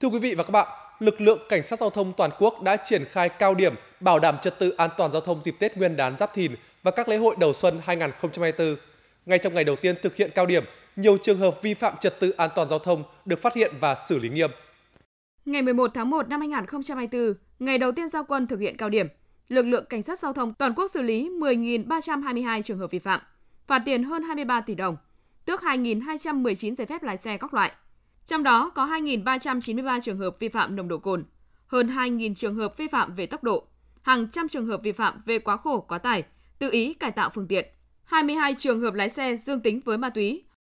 Thưa quý vị và các bạn, lực lượng cảnh sát giao thông toàn quốc đã triển khai cao điểm bảo đảm trật tự an toàn giao thông dịp Tết Nguyên đán Giáp Thìn và các lễ hội đầu xuân 2024. Ngay trong ngày đầu tiên thực hiện cao điểm, nhiều trường hợp vi phạm trật tự an toàn giao thông được phát hiện và xử lý nghiêm. Ngày 11 tháng 1 năm 2024, ngày đầu tiên giao quân thực hiện cao điểm, lực lượng cảnh sát giao thông toàn quốc xử lý 10.322 trường hợp vi phạm, phạt tiền hơn 23 tỷ đồng, tước 2.219 giấy phép lái xe các loại. Trong đó có 2.393 trường hợp vi phạm nồng độ cồn, hơn 2.000 trường hợp vi phạm về tốc độ, hàng trăm trường hợp vi phạm về quá khổ quá tải, tự ý cải tạo phương tiện, 22 trường hợp lái xe dương tính với ma túy,